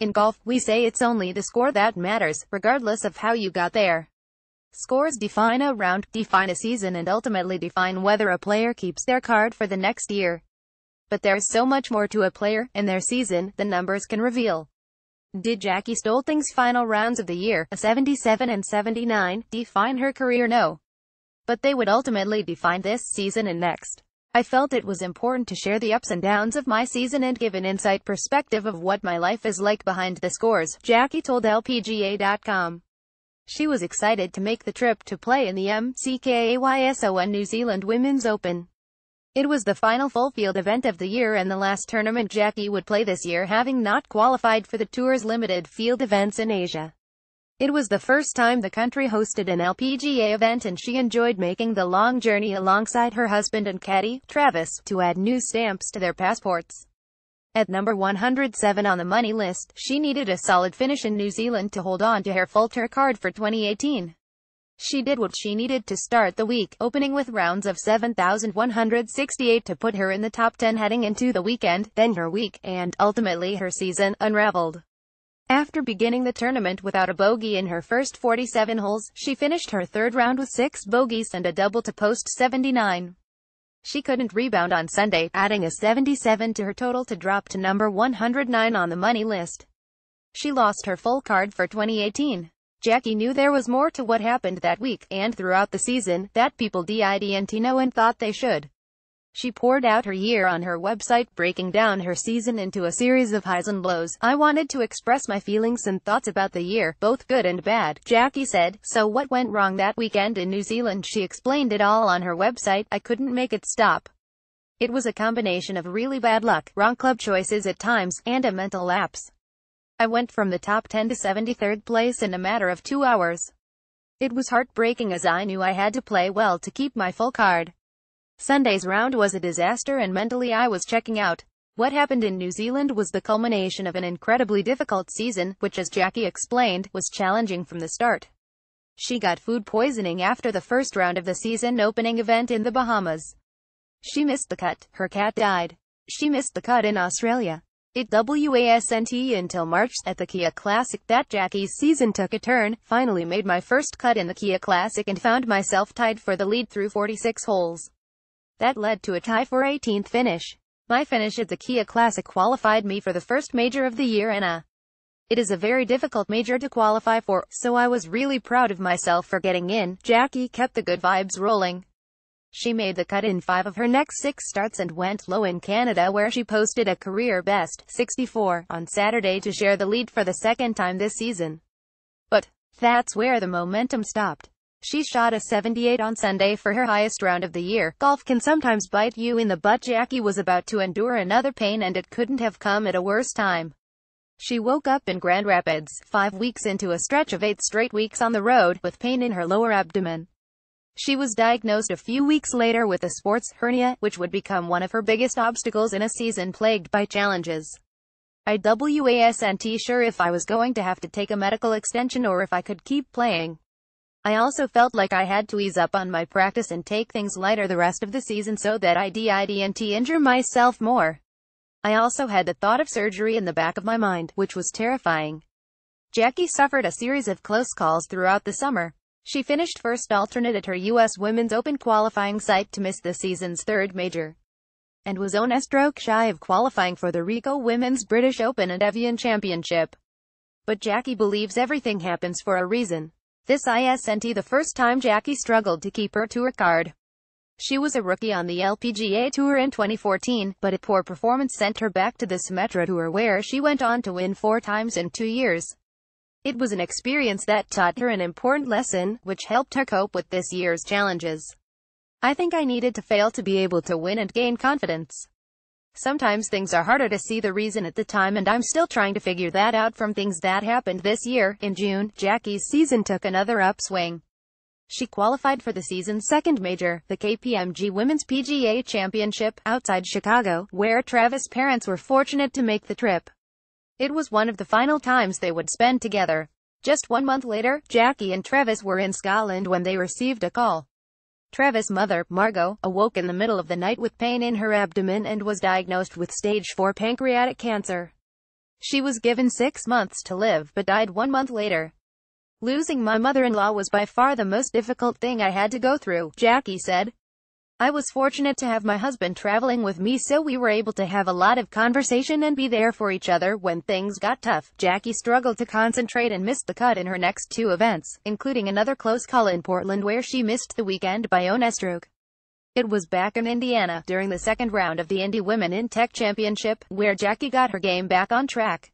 In golf, we say it's only the score that matters, regardless of how you got there. Scores define a round, define a season and ultimately define whether a player keeps their card for the next year. But there's so much more to a player and their season the numbers can reveal. Did Jackie Stolting's final rounds of the year, a 77 and 79, define her career? No. But they would ultimately define this season and next. I felt it was important to share the ups and downs of my season and give an insight perspective of what my life is like behind the scores, Jackie told LPGA.com. She was excited to make the trip to play in the MCKAYSON New Zealand Women's Open. It was the final full field event of the year and the last tournament Jackie would play this year having not qualified for the tour's limited field events in Asia. It was the first time the country hosted an LPGA event and she enjoyed making the long journey alongside her husband and caddy, Travis, to add new stamps to their passports. At number 107 on the money list, she needed a solid finish in New Zealand to hold on to her tour card for 2018. She did what she needed to start the week, opening with rounds of 7,168 to put her in the top 10 heading into the weekend, then her week, and, ultimately her season, unraveled. After beginning the tournament without a bogey in her first 47 holes, she finished her third round with six bogeys and a double to post 79. She couldn't rebound on Sunday, adding a 77 to her total to drop to number 109 on the money list. She lost her full card for 2018. Jackie knew there was more to what happened that week, and throughout the season, that people didn't know and thought they should. She poured out her year on her website, breaking down her season into a series of highs and lows. I wanted to express my feelings and thoughts about the year, both good and bad, Jackie said. So what went wrong that weekend in New Zealand? She explained it all on her website. I couldn't make it stop. It was a combination of really bad luck, wrong club choices at times, and a mental lapse. I went from the top 10 to 73rd place in a matter of two hours. It was heartbreaking as I knew I had to play well to keep my full card. Sunday's round was a disaster and mentally I was checking out. What happened in New Zealand was the culmination of an incredibly difficult season, which as Jackie explained, was challenging from the start. She got food poisoning after the first round of the season opening event in the Bahamas. She missed the cut, her cat died. She missed the cut in Australia. It wasn't until March at the Kia Classic that Jackie's season took a turn, finally made my first cut in the Kia Classic and found myself tied for the lead through 46 holes. That led to a tie for 18th finish. My finish at the Kia Classic qualified me for the first major of the year and a it is a very difficult major to qualify for, so I was really proud of myself for getting in. Jackie kept the good vibes rolling. She made the cut in five of her next six starts and went low in Canada where she posted a career best, 64, on Saturday to share the lead for the second time this season. But, that's where the momentum stopped. She shot a 78 on Sunday for her highest round of the year. Golf can sometimes bite you in the butt Jackie was about to endure another pain and it couldn't have come at a worse time. She woke up in Grand Rapids, five weeks into a stretch of eight straight weeks on the road, with pain in her lower abdomen. She was diagnosed a few weeks later with a sports hernia, which would become one of her biggest obstacles in a season plagued by challenges. I wasn't sure if I was going to have to take a medical extension or if I could keep playing. I also felt like I had to ease up on my practice and take things lighter the rest of the season so that I didn't injure myself more. I also had the thought of surgery in the back of my mind, which was terrifying. Jackie suffered a series of close calls throughout the summer. She finished first alternate at her U.S. Women's Open qualifying site to miss the season's third major, and was on a stroke shy of qualifying for the Rico Women's British Open and Evian Championship. But Jackie believes everything happens for a reason. This isn't the first time Jackie struggled to keep her tour card. She was a rookie on the LPGA Tour in 2014, but a poor performance sent her back to the Symetra Tour where she went on to win four times in two years. It was an experience that taught her an important lesson, which helped her cope with this year's challenges. I think I needed to fail to be able to win and gain confidence. Sometimes things are harder to see the reason at the time and I'm still trying to figure that out from things that happened this year. In June, Jackie's season took another upswing. She qualified for the season's second major, the KPMG Women's PGA Championship, outside Chicago, where Travis' parents were fortunate to make the trip. It was one of the final times they would spend together. Just one month later, Jackie and Travis were in Scotland when they received a call. Travis' mother, Margot, awoke in the middle of the night with pain in her abdomen and was diagnosed with stage 4 pancreatic cancer. She was given six months to live but died one month later. Losing my mother-in-law was by far the most difficult thing I had to go through, Jackie said. I was fortunate to have my husband traveling with me so we were able to have a lot of conversation and be there for each other when things got tough. Jackie struggled to concentrate and missed the cut in her next two events, including another close call in Portland where she missed the weekend by own stroke. It was back in Indiana, during the second round of the Indy Women in Tech Championship, where Jackie got her game back on track.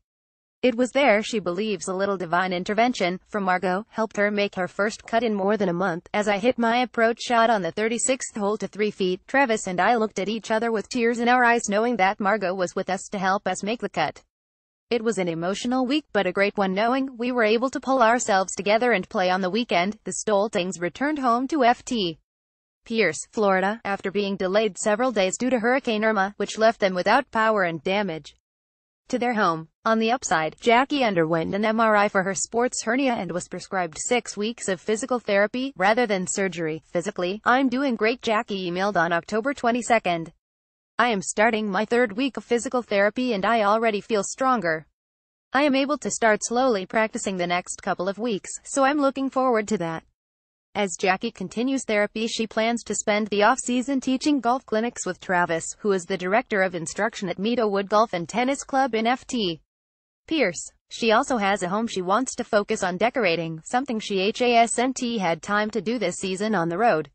It was there she believes a little divine intervention from Margot helped her make her first cut in more than a month. As I hit my approach shot on the 36th hole to 3 feet, Travis and I looked at each other with tears in our eyes knowing that Margot was with us to help us make the cut. It was an emotional week but a great one knowing we were able to pull ourselves together and play on the weekend. The Stoltings returned home to FT. Pierce, Florida, after being delayed several days due to Hurricane Irma, which left them without power and damage to their home. On the upside, Jackie underwent an MRI for her sports hernia and was prescribed six weeks of physical therapy, rather than surgery. Physically, I'm doing great Jackie emailed on October 22nd. I am starting my third week of physical therapy and I already feel stronger. I am able to start slowly practicing the next couple of weeks, so I'm looking forward to that. As Jackie continues therapy she plans to spend the off-season teaching golf clinics with Travis, who is the director of instruction at Meadowood Golf and Tennis Club in Ft. Pierce. She also has a home she wants to focus on decorating, something she hasn't had time to do this season on the road.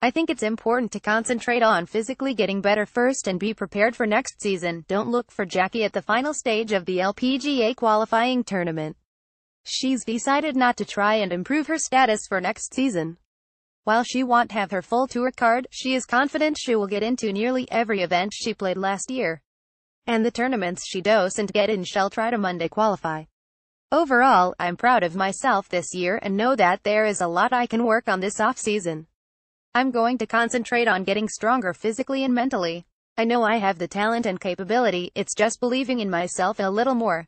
I think it's important to concentrate on physically getting better first and be prepared for next season. Don't look for Jackie at the final stage of the LPGA qualifying tournament. She's decided not to try and improve her status for next season. While she won't have her full tour card, she is confident she will get into nearly every event she played last year. And the tournaments she doesn't get in shall try to Monday qualify. Overall, I'm proud of myself this year and know that there is a lot I can work on this off-season. I'm going to concentrate on getting stronger physically and mentally. I know I have the talent and capability, it's just believing in myself a little more.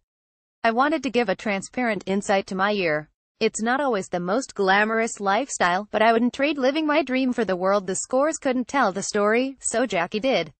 I wanted to give a transparent insight to my year. It's not always the most glamorous lifestyle, but I wouldn't trade living my dream for the world. The scores couldn't tell the story, so Jackie did.